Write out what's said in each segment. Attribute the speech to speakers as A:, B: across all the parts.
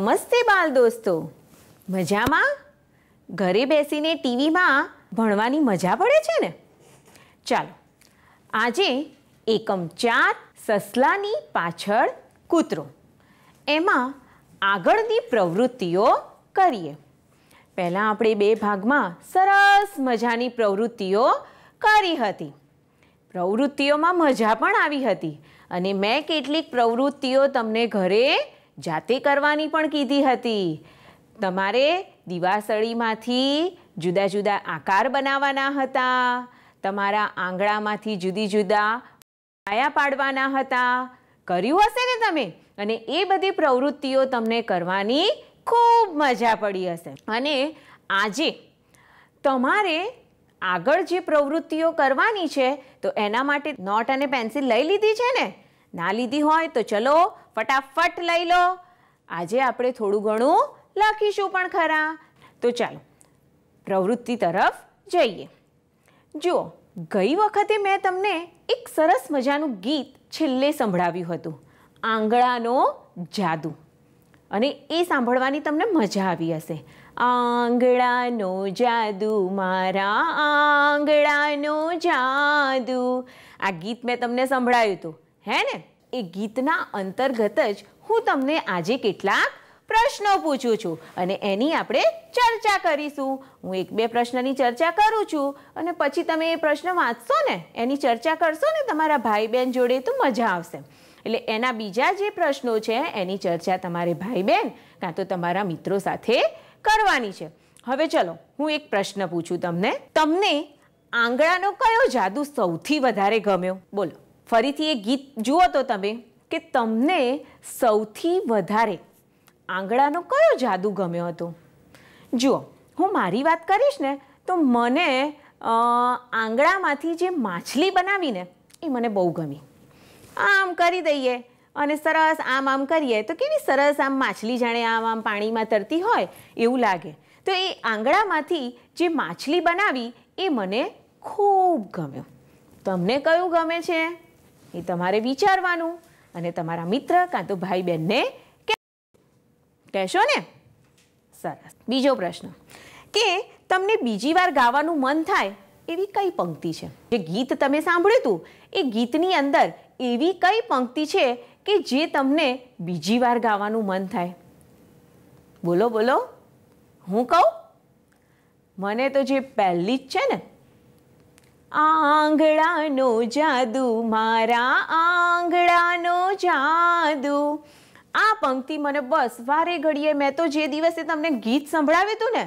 A: નમસ્તે બાલ દોસ્તો મજામાં ઘરે બેસીને ટીવીમાં ભણવાની મજા પડે છે ને ચાલો આજે એકમ ચાર સસલાની પાછળ કૂતરો એમાં આગળની પ્રવૃત્તિઓ કરીએ પહેલાં આપણે બે ભાગમાં સરસ મજાની પ્રવૃત્તિઓ કરી હતી પ્રવૃત્તિઓમાં મજા પણ આવી હતી અને મેં કેટલીક પ્રવૃત્તિઓ તમને ઘરે જાતે કરવાની પણ કીધી હતી તમારે દિવાસળીમાંથી જુદા જુદા આકાર બનાવવાના હતા તમારા આંગળામાંથી જુદી જુદા પાયા પાડવાના હતા કર્યું હશે ને તમે અને એ બધી પ્રવૃત્તિઓ તમને કરવાની ખૂબ મજા પડી હશે અને આજે તમારે આગળ જે પ્રવૃત્તિઓ કરવાની છે તો એના માટે નોટ અને પેન્સિલ લઈ લીધી છે ને ના લીધી હોય તો ચલો ફટાફટ લઈ લો આજે આપણે થોડું ઘણું લખીશું પણ ખરા તો ચાલો પ્રવૃત્તિ તરફ જઈએ જુઓ ગઈ વખતે મેં તમને એક સરસ મજાનું ગીત છેલ્લે સંભળાવ્યું હતું આંગળાનો જાદુ અને એ સાંભળવાની તમને મજા આવી હશે આંગળાનો જાદુ મારા આંગળાનો જાદુ આ ગીત મેં તમને સંભળાયું હતું હે ને એ ગીતના અંતર્ગત જ હું તમને આજે કેટલાક પ્રશ્નો પૂછું છું અને એની આપણે ચર્ચા કરીશું હું એક બે પ્રશ્નની ચર્ચા કરું છું અને પછી તમે એ પ્રશ્ન વાંચશો ને એની ચર્ચા કરશો ને તમારા ભાઈ બહેન જોડે તો મજા આવશે એટલે એના બીજા જે પ્રશ્નો છે એની ચર્ચા તમારે ભાઈ બહેન કાં તો તમારા મિત્રો સાથે કરવાની છે હવે ચલો હું એક પ્રશ્ન પૂછું તમને તમને આંગળાનો કયો જાદુ સૌથી વધારે ગમ્યો બોલો ફરીથી એ ગીત જુઓ તો તમે કે તમને સૌથી વધારે આંગળાનો કયો જાદુ ગમ્યો હતો જુઓ હું મારી વાત કરીશ ને તો મને આંગળામાંથી જે માછલી બનાવીને એ મને બહુ ગમી આમ કરી દઈએ અને સરસ આમ આમ કરીએ તો કેવી સરસ આમ માછલી જાણે આમ આમ પાણીમાં તરતી હોય એવું લાગે તો એ આંગળામાંથી જે માછલી બનાવી એ મને ખૂબ ગમ્યું તમને કયું ગમે છે એ તમારે વિચારવાનું અને તમારા મિત્ર કાં તો ભાઈ બહેનને કહેશો ને સરસ બીજો પ્રશ્ન કે તમને બીજી વાર ગાવાનું મન થાય એવી કઈ પંક્તિ છે જે ગીત તમે સાંભળ્યું હતું એ ગીતની અંદર એવી કઈ પંક્તિ છે કે જે તમને બીજી વાર ગાવાનું મન થાય બોલો બોલો હું કહું મને તો જે પહેલી જ છે ને આંગળાનો જાદુ મારા આંગળાનો જાદુ આ પંક્તિ મને બસ વારે ઘડીએ મેં તો જે દિવસે તમને ગીત સંભળાવ્યું હતું ને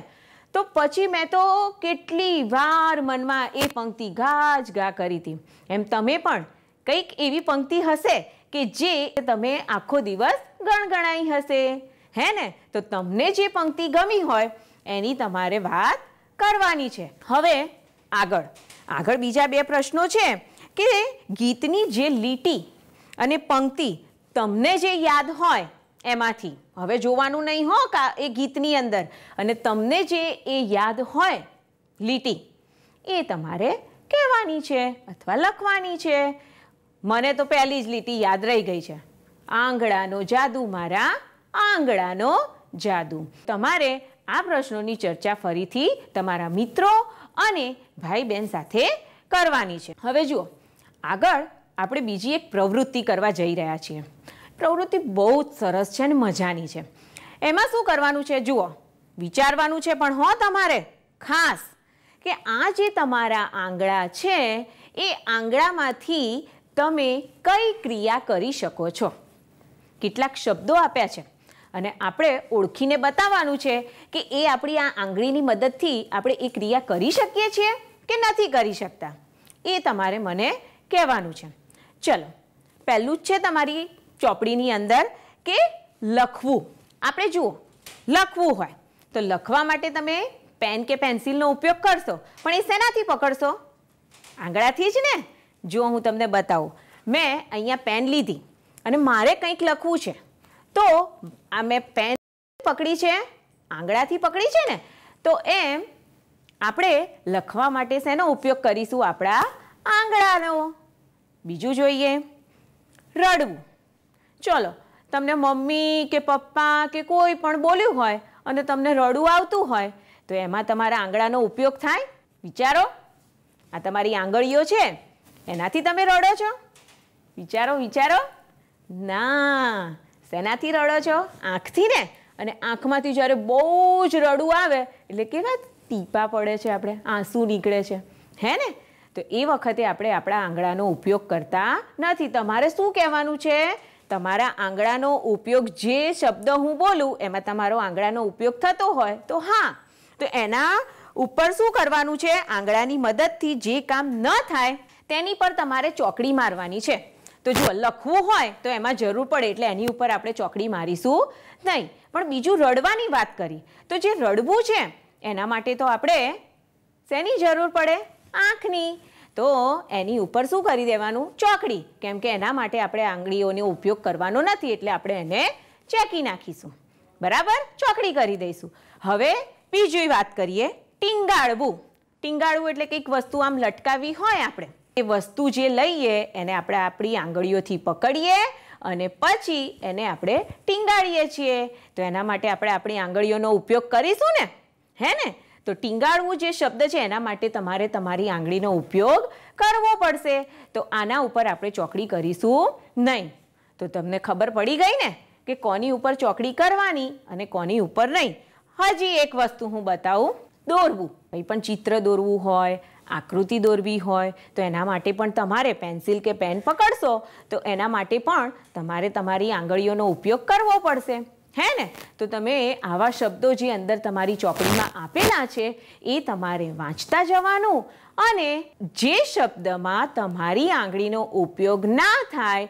A: તો પછી મેં તો કેટલી વાર મનમાં એ પંક્તિ ગા જ ગા કરી હતી એમ તમે પણ કંઈક એવી પંક્તિ હશે કે જે તમે આખો દિવસ ગણગણાઈ હશે હે ને તો તમને જે પંક્તિ ગમી હોય એની તમારે વાત કરવાની છે હવે આગળ આગળ બીજા બે પ્રશ્નો છે કે ગીતની જે લીટી અને પંક્તિ તમને જે યાદ હોય એમાંથી હવે જોવાનું નહીં હો કા એ ગીતની અંદર અને તમને જે એ યાદ હોય લીટી એ તમારે કહેવાની છે અથવા લખવાની છે મને તો પહેલી જ લીટી યાદ રહી ગઈ છે આંગળાનો જાદુ મારા આંગળાનો જાદુ તમારે આ પ્રશ્નોની ચર્ચા ફરીથી તમારા મિત્રો અને ભાઈ બહેન સાથે કરવાની છે હવે જુઓ આગળ આપણે બીજી એક પ્રવૃત્તિ કરવા જઈ રહ્યા છીએ પ્રવૃત્તિ બહુ જ સરસ છે અને મજાની છે એમાં શું કરવાનું છે જુઓ વિચારવાનું છે પણ હો તમારે ખાસ કે આ જે તમારા આંગળા છે એ આંગળામાંથી તમે કઈ ક્રિયા કરી શકો છો કેટલાક શબ્દો આપ્યા છે અને આપણે ઓળખીને બતાવવાનું છે કે એ આપણી આ આંગળીની મદદથી આપણે એ ક્રિયા કરી શકીએ છીએ કે નથી કરી શકતા એ તમારે મને કહેવાનું છે ચલો પહેલું જ છે તમારી ચોપડીની અંદર કે લખવું આપણે જુઓ લખવું હોય તો લખવા માટે તમે પેન કે પેન્સિલનો ઉપયોગ કરશો પણ એ શેનાથી પકડશો આંગળાથી જ ને જો હું તમને બતાવું મેં અહીંયા પેન લીધી અને મારે કંઈક લખવું છે તો આ મેં પેન પકડી છે આંગળાથી પકડી છે ને તો એમ આપણે લખવા માટે શેનો ઉપયોગ કરીશું આપણા આંગળાનો બીજું જોઈએ રડવું ચલો તમને મમ્મી કે પપ્પા કે કોઈ પણ બોલ્યું હોય અને તમને રડવું આવતું હોય તો એમાં તમારા આંગળાનો ઉપયોગ થાય વિચારો આ તમારી આંગળીઓ છે એનાથી તમે રડો છો વિચારો વિચારો ના શેનાથી રડો છો આંખથી ને અને આંખમાંથી જ્યારે બહુ જ રડું આવે એટલે કેવા ટીપા પડે છે આપણે આંસુ નીકળે છે હે ને તો એ વખતે આપણે આપણા આંગળાનો ઉપયોગ કરતા નથી તમારે શું કહેવાનું છે તમારા આંગળાનો ઉપયોગ જે શબ્દ હું બોલું એમાં તમારો આંગળાનો ઉપયોગ થતો હોય તો હા તો એના ઉપર શું કરવાનું છે આંગળાની મદદથી જે કામ ન થાય તેની પર તમારે ચોકડી મારવાની છે તો જો લખવું હોય તો એમાં જરૂર પડે એટલે એની ઉપર આપણે ચોકડી મારીશું નહીં પણ બીજું રડવાની વાત કરી તો જે રડવું છે એના માટે તો આપણે શેની જરૂર પડે આંખની તો એની ઉપર શું કરી દેવાનું ચોકડી કેમ કે એના માટે આપણે આંગળીઓનો ઉપયોગ કરવાનો નથી એટલે આપણે એને ચેકી નાખીશું બરાબર ચોકડી કરી દઈશું હવે બીજી વાત કરીએ ટીંગાળવું ટીંગાળવું એટલે કંઈક વસ્તુ આમ લટકાવી હોય આપણે એ વસ્તુ જે લઈએ એને આપણે આપણી આંગળીઓથી પકડીએ અને પછી એને આપણે ટીંગાળીએ છીએ તો એના માટે આપણે આપણી આંગળીઓનો ઉપયોગ કરીશું ને હે ને તો ટીંગાળવું જે શબ્દ છે એના માટે તમારે તમારી આંગળીનો ઉપયોગ કરવો પડશે તો આના ઉપર આપણે ચોકડી કરીશું નહીં તો તમને ખબર પડી ગઈ ને કે કોની ઉપર ચોકડી કરવાની અને કોની ઉપર નહીં હજી એક વસ્તુ હું બતાવું દોરવું કંઈ પણ ચિત્ર દોરવું હોય આકૃતિ દોરવી હોય તો એના માટે પણ તમારે પેન્સિલ કે પેન પકડશો તો એના માટે પણ તમારે તમારી આંગળીઓનો ઉપયોગ કરવો પડશે હે ને તો તમે આવા શબ્દો જે અંદર તમારી ચોપડીમાં આપેલા છે એ તમારે વાંચતા જવાનું અને જે શબ્દમાં તમારી આંગળીનો ઉપયોગ ના થાય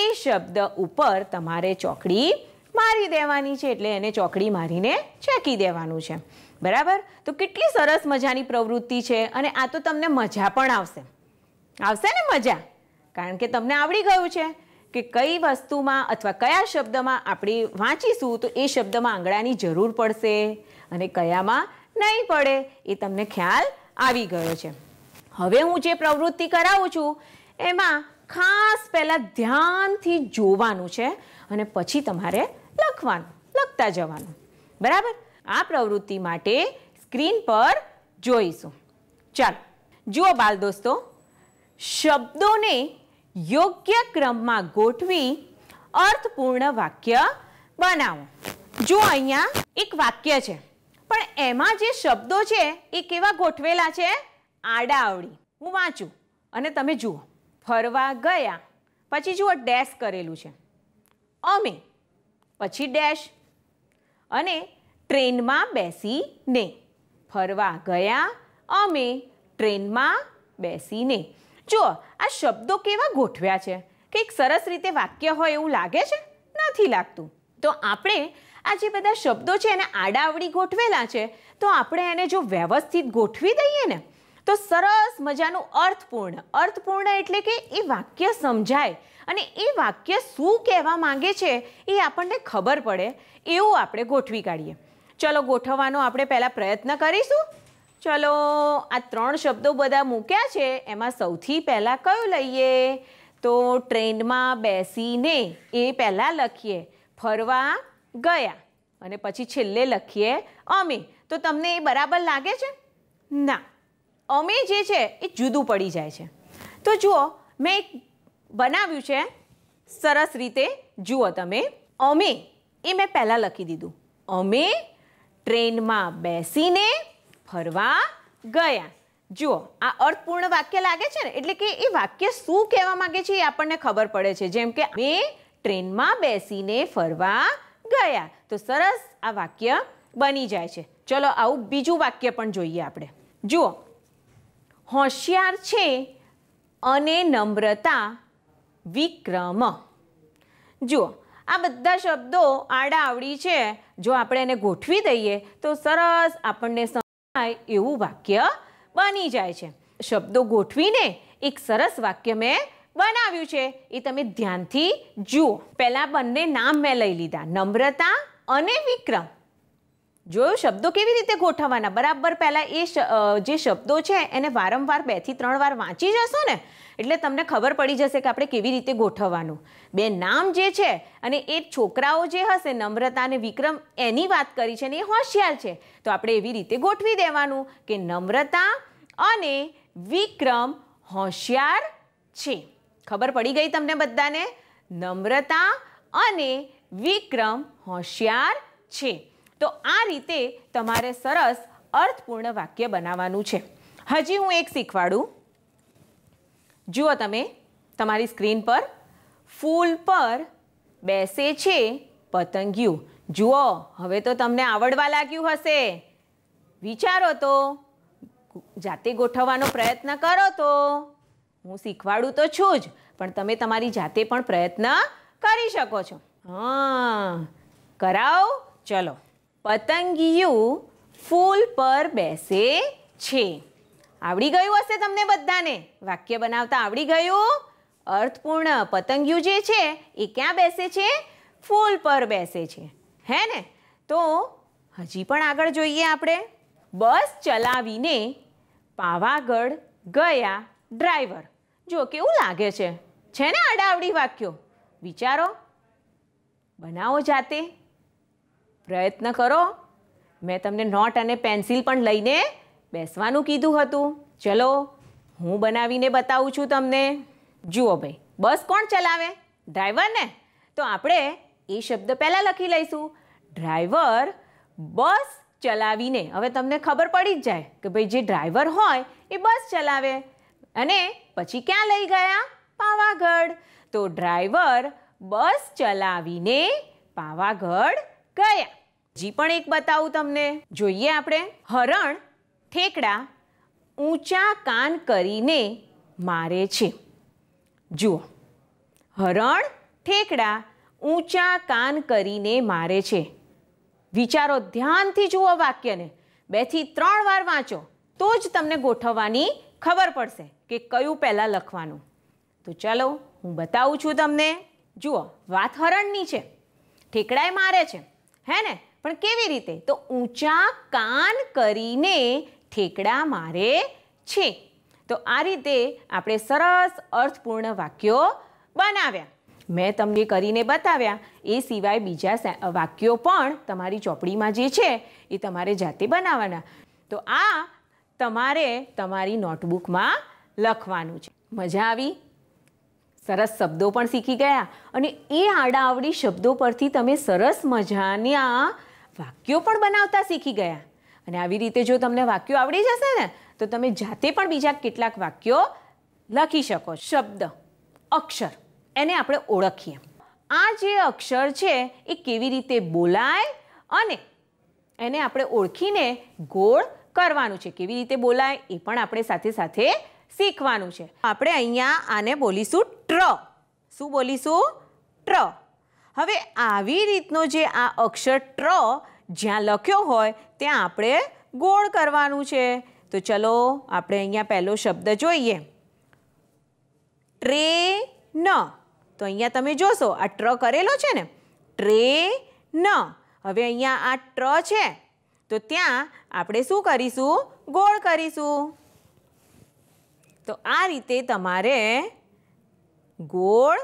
A: એ શબ્દ ઉપર તમારે ચોકડી મારી દેવાની છે એટલે એને ચોકડી મારીને છેકી દેવાનું છે બરાબર તો કેટલી સરસ મજાની પ્રવૃત્તિ છે અને આ તો તમને મજા પણ આવશે આવશે ને મજા કારણ કે તમને આવડી ગયું છે કે કઈ વસ્તુમાં અથવા કયા શબ્દમાં આપણે વાંચીશું તો એ શબ્દમાં આંગળાની જરૂર પડશે અને કયામાં નહીં પડે એ તમને ખ્યાલ આવી ગયો છે હવે હું જે પ્રવૃત્તિ કરાવું છું એમાં ખાસ પહેલાં ધ્યાનથી જોવાનું છે અને પછી તમારે લખવાનું લખતા જવાનું બરાબર આ પ્રવૃત્તિ માટે સ્ક્રીન પર જોઈશું ચાલો જુઓ બાલ દોસ્તો શબ્દોને યોગ્ય ક્રમમાં ગોઠવી અર્થપૂર્ણ વાક્ય બનાવો જુઓ અહીંયા એક વાક્ય છે પણ એમાં જે શબ્દો છે એ કેવા ગોઠવેલા છે આડાઅવળી હું વાંચું અને તમે જુઓ ફરવા ગયા પછી જુઓ ડેશ કરેલું છે અમે પછી ડેશ અને ટ્રેનમાં બેસીને ફરવા ગયા અમે ટ્રેનમાં બેસીને જુઓ આ શબ્દો કેવા ગોઠવ્યા છે કે એક સરસ રીતે વાક્ય હોય એવું લાગે છે નથી લાગતું તો આપણે આ જે બધા શબ્દો છે એને આડાવડી ગોઠવેલા છે તો આપણે એને જો વ્યવસ્થિત ગોઠવી દઈએ ને તો સરસ મજાનું અર્થપૂર્ણ અર્થપૂર્ણ એટલે કે એ વાક્ય સમજાય અને એ વાક્ય શું કહેવા માંગે છે એ આપણને ખબર પડે એવું આપણે ગોઠવી કાઢીએ ચલો ગોઠવવાનો આપણે પહેલાં પ્રયત્ન કરીશું ચલો આ ત્રણ શબ્દો બધા મૂક્યા છે એમાં સૌથી પહેલાં કયું લઈએ તો ટ્રેનમાં બેસીને એ પહેલાં લખીએ ફરવા ગયા અને પછી છેલ્લે લખીએ અમે તો તમને એ બરાબર લાગે છે ના અમે જે છે એ જુદું પડી જાય છે તો જુઓ મેં એક બનાવ્યું છે સરસ રીતે જુઓ તમે અમે એ મેં પહેલાં લખી દીધું અમે ટ્રેનમાં બેસીને ફરવા ગયા જુઓ આ અર્થપૂર્ણ વાક્ય લાગે છે ને એટલે કે એ વાક્ય શું કહેવા માંગે છે એ આપણને ખબર પડે છે જેમ કે અમે ટ્રેનમાં બેસીને ફરવા ગયા તો સરસ આ વાક્ય બની જાય છે ચલો આવું બીજું વાક્ય પણ જોઈએ આપણે જુઓ હોશિયાર છે અને નમ્રતા વિક્રમ જુઓ આ બધા શબ્દો આડા આવડી છે જો આપણે એને ગોઠવી દઈએ તો સરસ આપણને સમજાય એવું વાક્ય બની જાય છે શબ્દો ગોઠવીને એક સરસ વાક્ય મેં બનાવ્યું છે એ તમે ધ્યાનથી જુઓ પહેલાં બંને નામ મેં લઈ લીધા નમ્રતા અને વિક્રમ જોયો શબ્દો કેવી રીતે ગોઠવવાના બરાબર પહેલાં એ જે શબ્દો છે એને વારંવાર બેથી ત્રણ વાર વાંચી જશો ને એટલે તમને ખબર પડી જશે કે આપણે કેવી રીતે ગોઠવવાનું બે નામ જે છે અને એ છોકરાઓ જે હશે નમ્રતા અને વિક્રમ એની વાત કરી છે ને એ હોશિયાર છે તો આપણે એવી રીતે ગોઠવી દેવાનું કે નમ્રતા અને વિક્રમ હોશિયાર છે ખબર પડી ગઈ તમને બધાને નમ્રતા અને વિક્રમ હોશિયાર છે તો આ રીતે તમારે સરસ અર્થપૂર્ણ વાક્ય બનાવવાનું છે હજી હું એક શીખવાડું જુઓ તમે તમારી સ્ક્રીન પર ફૂલ પર બેસે છે પતંગિયું જુઓ હવે તો તમને આવડવા લાગ્યું હશે વિચારો તો જાતે ગોઠવવાનો પ્રયત્ન કરો તો હું શીખવાડું તો છું જ પણ તમે તમારી જાતે પણ પ્રયત્ન કરી શકો છો હા કરાવો ચલો પતંગિયું ફૂલ પર બેસે છે આવડી ગયું હશે તમને બધાને વાક્ય બનાવતા આવડી ગયું અર્થપૂર્ણ પતંગિયું જે છે એ ક્યાં બેસે છે ફૂલ પર બેસે છે હે ને તો હજી પણ આગળ જોઈએ આપણે બસ ચલાવીને પાવાગઢ ગયા ડ્રાઈવર જો કેવું લાગે છે છે ને આડાવડી વાક્યો વિચારો બનાવો જાતે પ્રયત્ન કરો મેં તમને નોટ અને પેન્સિલ પણ લઈને બેસવાનું કીધું હતું ચલો હું બનાવીને બતાવું છું તમને જુઓ ભાઈ બસ કોણ ચલાવે ડ્રાઈવરને તો આપણે એ શબ્દ પહેલાં લખી લઈશું ડ્રાઈવર બસ ચલાવીને હવે તમને ખબર પડી જ જાય કે ભાઈ જે ડ્રાઈવર હોય એ બસ ચલાવે અને પછી ક્યાં લઈ ગયા પાવાગઢ તો ડ્રાઈવર બસ ચલાવીને પાવાગઢ કયા જી પણ એક બતાવું તમને જોઈએ આપણે હરણ ઠેકડા ઊંચા કાન કરીને મારે છે જુઓ હરણ ઠેકડા ઊંચા કાન કરીને મારે છે વિચારો ધ્યાનથી જુઓ વાક્યને બેથી ત્રણ વાર વાંચો તો જ તમને ગોઠવવાની ખબર પડશે કે કયું પહેલાં લખવાનું તો ચાલો હું બતાવું છું તમને જુઓ વાત હરણની છે ઠેકડાએ મારે છે હે ને પણ કેવી રીતે તો ઊંચા કાન કરીને ઠેકડા મારે છે તો આ રીતે આપણે સરસ અર્થપૂર્ણ વાક્યો બનાવ્યા મેં તમને કરીને બતાવ્યા એ સિવાય બીજા વાક્યો પણ તમારી ચોપડીમાં જે છે એ તમારે જાતે બનાવવાના તો આ તમારે તમારી નોટબુકમાં લખવાનું છે મજા આવી સરસ શબ્દો પણ શીખી ગયા અને એ આડા આવડી શબ્દો પરથી તમે સરસ મજાના વાક્યો પણ બનાવતા શીખી ગયા અને આવી રીતે જો તમને વાક્યો આવડી જશે ને તો તમે જાતે પણ બીજા કેટલાક વાક્યો લખી શકો શબ્દ અક્ષર એને આપણે ઓળખીએ આ જે અક્ષર છે એ કેવી રીતે બોલાય અને એને આપણે ઓળખીને ગોળ કરવાનું છે કેવી રીતે બોલાય એ પણ આપણે સાથે સાથે શીખવાનું છે આપણે અહીંયા આને બોલીશું ટ્ર શું બોલીશું ટ્ર હવે આવી રીતનો જે આ અક્ષર ટ્ર જ્યાં લખ્યો હોય ત્યાં આપણે ગોળ કરવાનું છે તો ચલો આપણે અહીંયા પહેલો શબ્દ જોઈએ ટ્રે ન તો અહીંયા તમે જોશો આ ટ્ર કરેલો છે ને ટ્રે ન હવે અહીંયા આ ટ્ર છે તો ત્યાં આપણે શું કરીશું ગોળ કરીશું તો આ રીતે તમારે ગોળ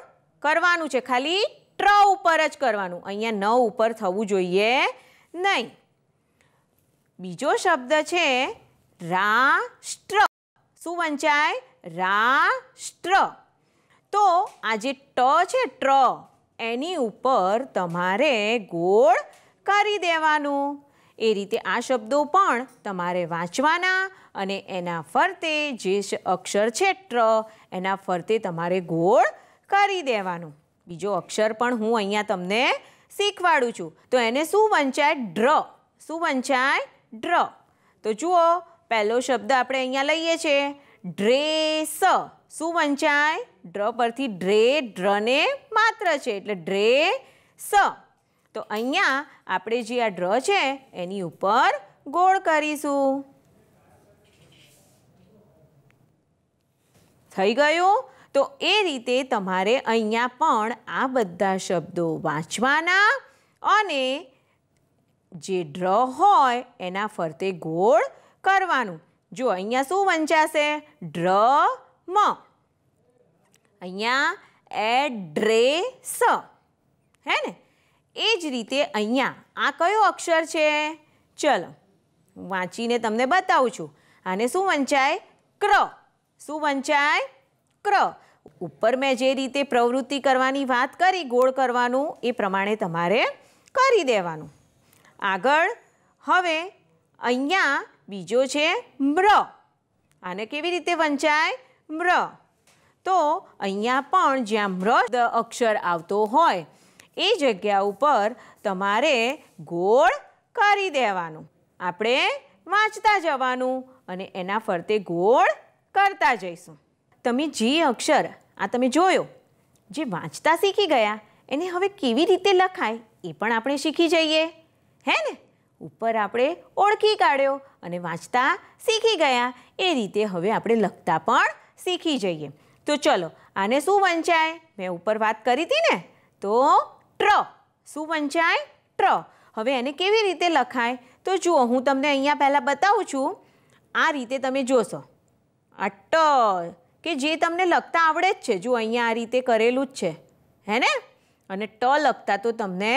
A: કરવાનું છે ખાલી ટ્ર ઉપર જ કરવાનું અહીંયા ન ઉપર થવું જોઈએ નહીં બીજો શબ્દ છે રાષ્ટ્ર શું વંચાય રાષ્ટ્ર તો આ જે ટ છે ટ્ર એની ઉપર તમારે ગોળ કરી દેવાનું એ રીતે આ શબ્દો પણ તમારે વાંચવાના અને એના ફરતે જે અક્ષર છે ટ્ર એના ફરતે તમારે ગોળ કરી દેવાનું બીજો અક્ષર પણ હું અહીંયા તમને શીખવાડું છું તો એને શું વંચાય ડ્ર શું વંચાય ડ્ર તો જુઓ પહેલો શબ્દ આપણે અહીંયા લઈએ છીએ ડ્રેસ શું વંચાય ડ્ર પરથી ડ્રે ડ્રને માત્ર છે એટલે ડ્રે સ તો અહીંયા આપણે જે આ ડ્ર છે એની ઉપર ગોળ કરીશું થઈ ગયું તો એ રીતે તમારે અહીંયા પણ આ બધા શબ્દો વાંચવાના અને જે ડ્ર હોય એના ફરતે ગોળ કરવાનું જો અહીંયા શું વંચાશે ડ્ર મ અહીંયા એડ્રેસ હે ને એ જ રીતે અહીંયા આ કયો અક્ષર છે ચલો વાંચીને તમને બતાવું છું આને શું વંચાય ક્ર શું વંચાય ક્ર ઉપર મેં જે રીતે પ્રવૃત્તિ કરવાની વાત કરી ગોળ કરવાનું એ પ્રમાણે તમારે કરી દેવાનું આગળ હવે અહીંયા બીજો છે મ્ર આને કેવી રીતે વંચાય મ્ર તો અહીંયા પણ જ્યાં મ્ર અક્ષર આવતો હોય એ જગ્યા ઉપર તમારે ગોળ કરી દેવાનું આપણે વાંચતા જવાનું અને એના ફરતે ગોળ કરતા જઈશું તમે જે અક્ષર આ તમે જોયો જે વાંચતા શીખી ગયા એને હવે કેવી રીતે લખાય એ પણ આપણે શીખી જઈએ હે ને ઉપર આપણે ઓળખી કાઢ્યો અને વાંચતા શીખી ગયા એ રીતે હવે આપણે લખતા પણ શીખી જઈએ તો ચલો આને શું વંચાય મેં ઉપર વાત કરી હતી ને તો ટ્ર શું વંચાય ટ્ર હવે એને કેવી રીતે લખાય તો જુઓ હું તમને અહીંયા પહેલાં બતાવું છું આ રીતે તમે જોશો આ ટ કે જે તમને લખતા આવડે જ છે જો અહીંયા આ રીતે કરેલું જ છે હે ને અને ટ લખતા તો તમને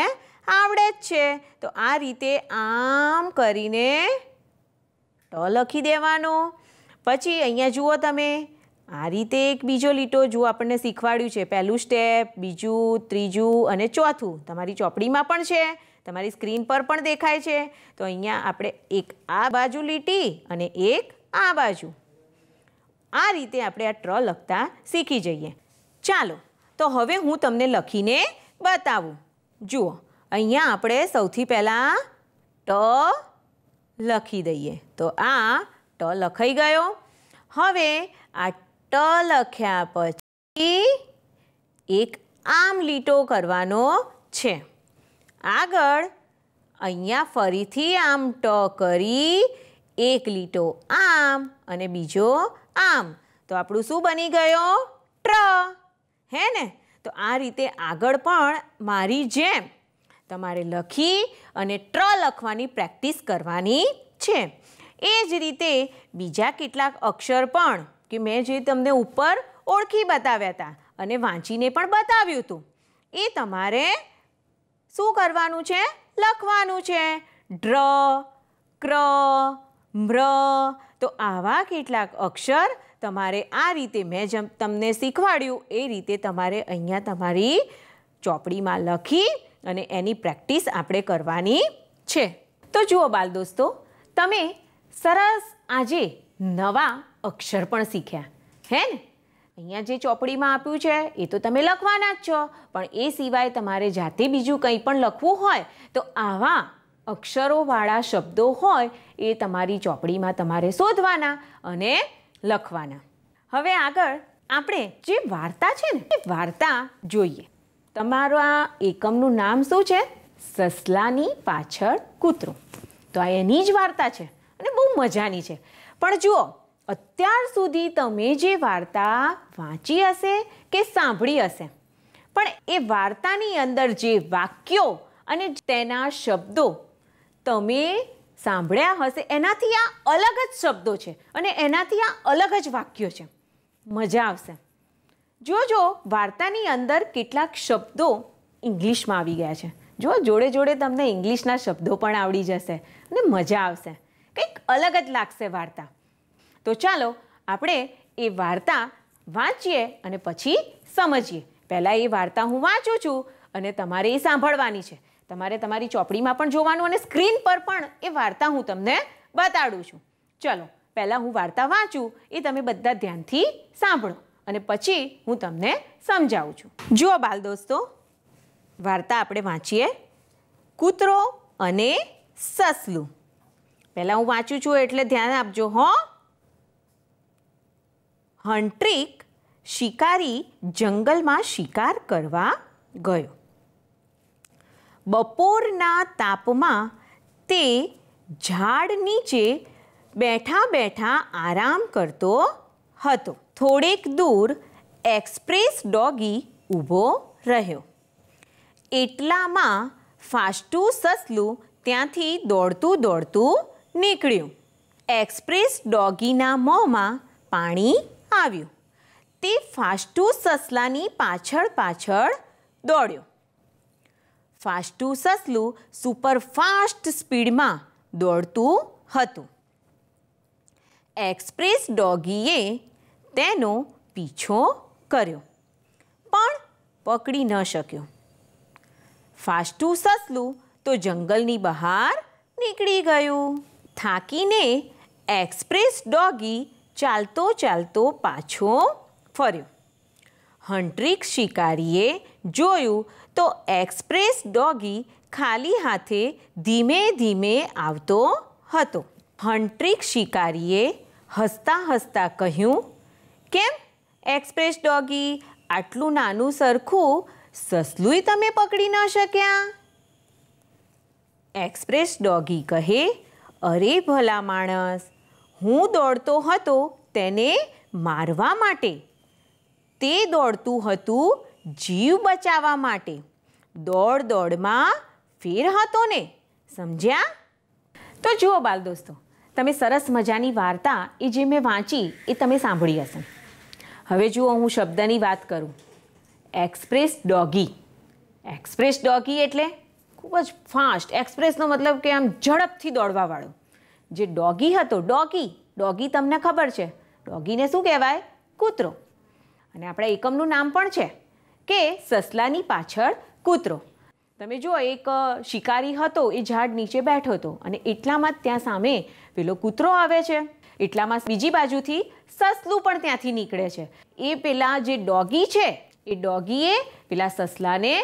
A: આવડે જ છે તો આ રીતે આમ કરીને ટ લખી દેવાનો પછી અહીંયા જુઓ તમે આ રીતે એક બીજો લીટો જો આપણને શીખવાડ્યું છે પહેલું સ્ટેપ બીજું ત્રીજું અને ચોથું તમારી ચોપડીમાં પણ છે તમારી સ્ક્રીન પર પણ દેખાય છે તો અહીંયા આપણે એક આ બાજુ લીટી અને એક આ બાજુ આ રીતે આપણે આ ટ્ર લખતા શીખી જઈએ ચાલો તો હવે હું તમને લખીને બતાવું જુઓ અહીંયા આપણે સૌથી પહેલાં ટ લખી દઈએ તો આ ટ લખાઈ ગયો હવે આ ટ લખ્યા પછી એક આમ લીટો કરવાનો છે આગળ અહીંયા ફરીથી આમ ટ કરી એક લીટો આમ અને બીજો આમ તો આપણું શું બની ગયો ટ્ર હે ને તો આ રીતે આગળ પણ મારી જેમ તમારે લખી અને ટ્ર લખવાની પ્રેક્ટિસ કરવાની છે એ જ રીતે બીજા કેટલાક અક્ષર પણ કે મેં જે તમને ઉપર ઓળખી બતાવ્યા હતા અને વાંચીને પણ બતાવ્યું હતું એ તમારે શું કરવાનું છે લખવાનું છે ડ્ર ક્ર મ્ર તો આવા કેટલાક અક્ષર તમારે આ રીતે મેં જેમ તમને શીખવાડ્યું એ રીતે તમારે અહીંયા તમારી ચોપડીમાં લખી અને એની પ્રેક્ટિસ આપણે કરવાની છે તો જુઓ બાલ દોસ્તો તમે સરસ આજે નવા અક્ષર પણ શીખ્યા હે ને અહીંયા જે ચોપડીમાં આપ્યું છે એ તો તમે લખવાના જ છો પણ એ સિવાય તમારે જાતે બીજું કંઈ પણ લખવું હોય તો આવા અક્ષરોવાળા શબ્દો હોય એ તમારી ચોપડીમાં તમારે શોધવાના અને લખવાના હવે આગળ આપણે જે વાર્તા છે ને એ વાર્તા જોઈએ તમારો આ એકમનું નામ શું છે સસલાની પાછળ કૂતરો તો આ એની જ વાર્તા છે અને બહુ મજાની છે પણ જુઓ અત્યાર સુધી તમે જે વાર્તા વાંચી હશે કે સાંભળી હશે પણ એ વાર્તાની અંદર જે વાક્યો અને તેના શબ્દો તમે સાંભળ્યા હશે એનાથી આ અલગ જ શબ્દો છે અને એનાથી આ અલગ જ વાક્યો છે મજા આવશે જોજો વાર્તાની અંદર કેટલાક શબ્દો ઇંગ્લિશમાં આવી ગયા છે જો જોડે જોડે તમને ઇંગ્લિશના શબ્દો પણ આવડી જશે અને મજા આવશે કંઈક અલગ જ લાગશે વાર્તા તો ચાલો આપણે એ વાર્તા વાંચીએ અને પછી સમજીએ પહેલાં એ વાર્તા હું વાંચું છું અને તમારે એ સાંભળવાની છે તમારે તમારી ચોપડીમાં પણ જોવાનું અને સ્ક્રીન પર પણ એ વાર્તા હું તમને બતાડું છું ચલો પહેલાં હું વાર્તા વાંચું એ તમે બધા ધ્યાનથી સાંભળો અને પછી હું તમને સમજાવું છું જુઓ બાલ દોસ્તો વાર્તા આપણે વાંચીએ કૂતરો અને સસલું પહેલાં હું વાંચું છું એટલે ધ્યાન આપજો હો હંટ્રીક શિકારી જંગલમાં શિકાર કરવા ગયો બપોરના તાપમાં તે ઝાડ નીચે બેઠા બેઠા આરામ કરતો હતો થોડેક દૂર એક્સપ્રેસ ડોગી ઊભો રહ્યો એટલામાં ફાસ્ટું સસલું ત્યાંથી દોડતું દોડતું નીકળ્યું એક્સપ્રેસ ડોગીના મોંમાં પાણી આવ્યું તે ફાસ્ટુ સસલાની પાછળ પાછળ દોડ્યો ફાસ્ટુ સસલું સુપર ફાસ્ટ સ્પીડમાં દોડતું હતું એક્સપ્રેસ ડોગીએ તેનો પીછો કર્યો પણ પકડી ન શક્યો ફાસ્ટુ સસલું તો જંગલની બહાર નીકળી ગયું થાકીને એક્સપ્રેસ ડોગી ચાલતો ચાલતો પાછો ફર્યો હન્ટ્રિક શિકારીએ જોયું તો એક્સપ્રેસ ડોગી ખાલી હાથે ધીમે ધીમે આવતો હતો હન્ટ્રિક શિકારીએ હસતા હસતા કહ્યું કેમ એક્સપ્રેસ ડોગી આટલું નાનું સરખું સસલુંય તમે પકડી ન શક્યા એક્સપ્રેસ ડોગી કહે અરે ભલા માણસ હું દોડતો હતો તેને મારવા માટે તે દોડતું હતું જીવ બચાવવા માટે દોડ દોડમાં ફેર હતો ને સમજ્યા તો જુઓ બાલ દોસ્તો તમે સરસ મજાની વાર્તા એ જે મેં વાંચી એ તમે સાંભળી હશે હવે જુઓ હું શબ્દની વાત કરું એક્સપ્રેસ ડોગી એક્સપ્રેસ ડોગી એટલે ખૂબ જ ફાસ્ટ એક્સપ્રેસનો મતલબ કે આમ ઝડપથી દોડવાવાળો જે ડોગી હતો ડોગી ડોગી તમને ખબર છે ડોગીને શું કહેવાય કૂતરો અને આપણા એકમનું નામ પણ છે કે સસલાની પાછળ કૂતરો તમે જુઓ એક શિકારી હતો એ ઝાડ નીચે બેઠો હતો અને એટલામાં જ ત્યાં સામે પેલો કૂતરો આવે છે એટલામાં બીજી બાજુથી સસલું પણ ત્યાંથી નીકળે છે એ પેલા જે ડોગી છે એ ડોગીએ પેલા સસલાને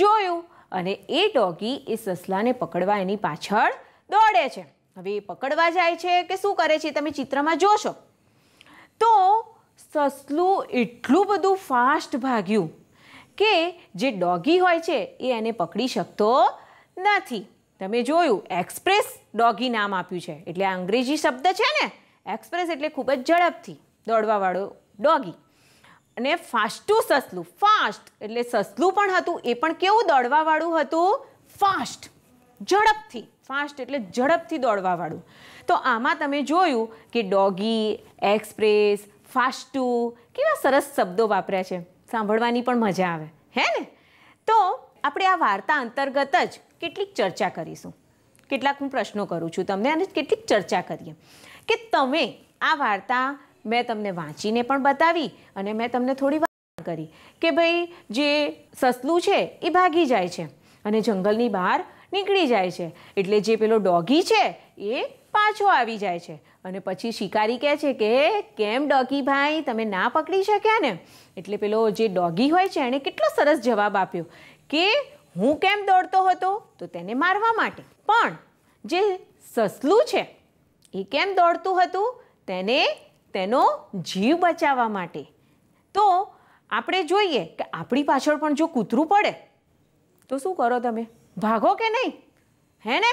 A: જોયું અને એ ડોગી એ સસલાને પકડવા એની પાછળ દોડે છે હવે એ પકડવા જાય છે કે શું કરે છે તમે ચિત્રમાં જોશો તો સસલું એટલું બધું ફાસ્ટ ભાગ્યું કે જે ડોગી હોય છે એ એને પકડી શકતો નથી તમે જોયું એક્સપ્રેસ ડોગી નામ આપ્યું છે એટલે આ અંગ્રેજી શબ્દ છે ને એક્સપ્રેસ એટલે ખૂબ જ ઝડપથી દોડવાવાળો ડોગી અને ફાસ્ટું સસલું ફાસ્ટ એટલે સસલું પણ હતું એ પણ કેવું દોડવાવાળું હતું ફાસ્ટ ઝડપથી ફાસ્ટ એટલે ઝડપથી દોડવાવાળું તો આમાં તમે જોયું કે ડોગી એક્સપ્રેસ ફાસ્ટુ કેવા સરસ શબ્દો વાપર્યા છે સાંભળવાની પણ મજા આવે હે ને તો આપણે આ વાર્તા અંતર્ગત જ કેટલીક ચર્ચા કરીશું કેટલાક હું પ્રશ્નો કરું છું તમને અને કેટલીક ચર્ચા કરીએ કે તમે આ વાર્તા મેં તમને વાંચીને પણ બતાવી અને મેં તમને થોડી વાત કરી કે ભાઈ જે સસલું છે એ ભાગી જાય છે અને જંગલની બહાર નીકળી જાય છે એટલે જે પેલો ડોગી છે એ પાછો આવી જાય છે અને પછી શિકારી કહે છે કે કેમ ડોગી ભાઈ તમે ના પકડી શક્યા ને એટલે પેલો જે ડોગી હોય છે એણે કેટલો સરસ જવાબ આપ્યો કે હું કેમ દોડતો હતો તો તેને મારવા માટે પણ જે સસલું છે એ કેમ દોડતું હતું તેને તેનો જીવ બચાવવા માટે તો આપણે જોઈએ કે આપણી પાછળ પણ જો કૂતરું પડે તો શું કરો તમે ભાગો કે નહીં હે ને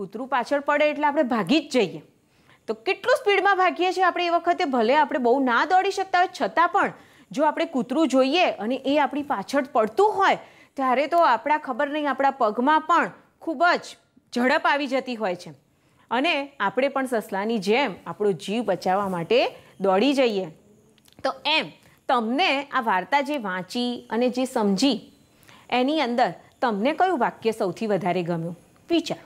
A: કૂતરું પાછળ પડે એટલે આપણે ભાગી જ જઈએ તો કેટલું સ્પીડમાં ભાગીએ છીએ આપણે એ વખતે ભલે આપણે બહુ ના દોડી શકતા હોય છતાં પણ જો આપણે કૂતરું જોઈએ અને એ આપણી પાછળ પડતું હોય ત્યારે તો આપણા ખબર નહીં આપણા પગમાં પણ ખૂબ જ ઝડપ આવી જતી હોય છે અને આપણે પણ સસલાની જેમ આપણો જીવ બચાવવા માટે દોડી જઈએ તો એમ તમને આ વાર્તા જે વાંચી અને જે સમજી એની અંદર તમને કયું વાક્ય સૌથી વધારે ગમ્યું વિચાર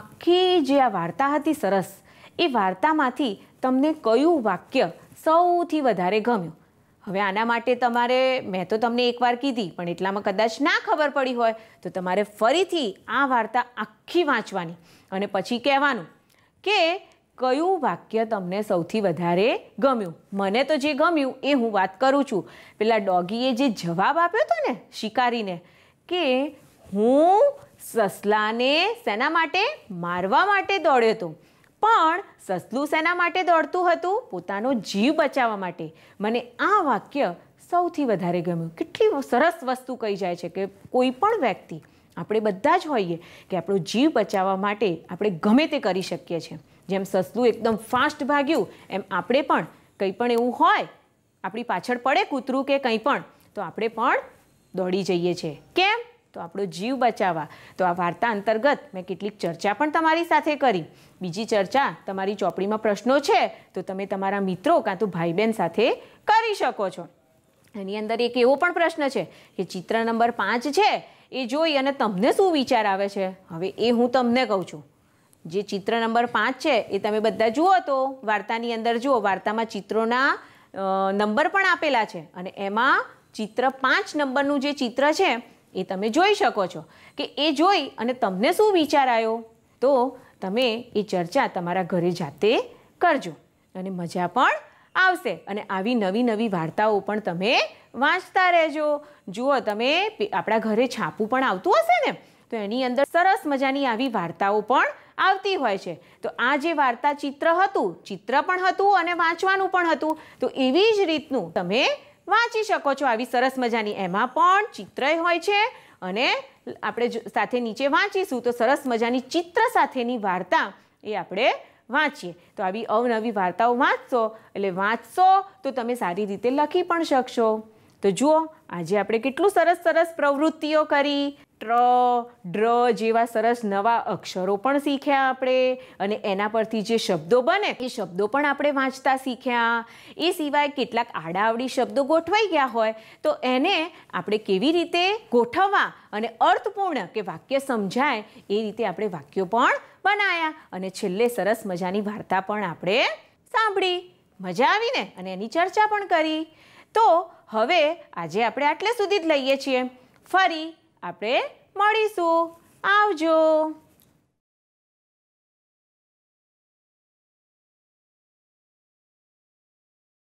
A: આખી જે આ વાર્તા હતી સરસ એ વાર્તામાંથી તમને કયું વાક્ય સૌથી વધારે ગમ્યું હવે આના માટે તમારે મેં તો તમને એકવાર કીધી પણ એટલામાં કદાચ ના ખબર પડી હોય તો તમારે ફરીથી આ વાર્તા આખી વાંચવાની અને પછી કહેવાનું કે કયું વાક્ય તમને સૌથી વધારે ગમ્યું મને તો જે ગમ્યું એ હું વાત કરું છું પેલા ડોગીએ જે જવાબ આપ્યો હતો ને શિકારીને કે હું સસલાને શેના માટે મારવા માટે દોડ્યો હતો પણ સસલું શેના માટે દોડતું હતું પોતાનો જીવ બચાવવા માટે મને આ વાક્ય સૌથી વધારે ગમ્યું કેટલી સરસ વસ્તુ કહી જાય છે કે કોઈ પણ વ્યક્તિ આપણે બધા જ હોઈએ કે આપણો જીવ બચાવવા માટે આપણે ગમે તે કરી શકીએ છીએ જેમ સસલું એકદમ ફાસ્ટ ભાગ્યું એમ આપણે પણ કંઈ પણ એવું હોય આપણી પાછળ પડે કૂતરું કે કંઈ પણ તો આપણે પણ દોડી જઈએ છીએ કેમ તો આપણો જીવ બચાવવા તો આ વાર્તા અંતર્ગત મેં કેટલીક ચર્ચા પણ તમારી સાથે કરી બીજી ચર્ચા તમારી ચોપડીમાં પ્રશ્નો છે તો તમે તમારા મિત્રો કાં તો ભાઈ બહેન સાથે કરી શકો છો એની અંદર એક એવો પણ પ્રશ્ન છે કે ચિત્ર નંબર પાંચ છે એ જોઈ અને તમને શું વિચાર આવે છે હવે એ હું તમને કહું છું જે ચિત્ર નંબર પાંચ છે એ તમે બધા જુઓ તો વાર્તાની અંદર જુઓ વાર્તામાં ચિત્રોના નંબર પણ આપેલા છે અને એમાં ચિત્ર પાંચ નંબરનું જે ચિત્ર છે એ તમે જોઈ શકો છો કે એ જોઈ અને તમને શું વિચાર આવ્યો તો તમે એ ચર્ચા તમારા ઘરે જાતે કરજો અને મજા પણ આવશે અને આવી નવી નવી વાર્તાઓ પણ તમે વાંચતા રહેજો જુઓ તમે આપણા ઘરે છાપું પણ આવતું હશે ને તો એની અંદર સરસ મજાની આવી વાર્તાઓ પણ આવતી હોય છે તો આ જે વાર્તા ચિત્ર હતું ચિત્ર પણ હતું અને વાંચવાનું પણ હતું તો એવી જ રીતનું તમે વાંચી શકો છો આવી સરસ મજાની એમાં પણ ચિત્રય હોય છે અને આપણે સાથે નીચે વાંચીશું તો સરસ મજાની ચિત્ર સાથેની વાર્તા એ આપણે વાંચીએ તો આવી અવનવી વાર્તાઓ વાંચશો એટલે વાંચશો તો તમે સારી રીતે લખી પણ શકશો તો જુઓ આજે આપણે કેટલું સરસ સરસ પ્રવૃત્તિઓ કરી ટ્ર ડ્ર જેવા સરસ નવા અક્ષરો પણ શીખ્યા આપણે અને એના પરથી જે શબ્દો બને એ શબ્દો પણ આપણે વાંચતા શીખ્યા એ સિવાય કેટલાક આડાવડી શબ્દો ગોઠવાઈ ગયા હોય તો એને આપણે કેવી રીતે ગોઠવવા અને અર્થપૂર્ણ કે વાક્ય સમજાય એ રીતે આપણે વાક્યો પણ બનાવ્યા અને છેલ્લે સરસ મજાની વાર્તા પણ આપણે સાંભળી મજા આવીને અને એની ચર્ચા પણ કરી તો હવે આજે આપણે આટલે સુધી જ લઈએ છીએ ફરી આપણે મળીશું આવજો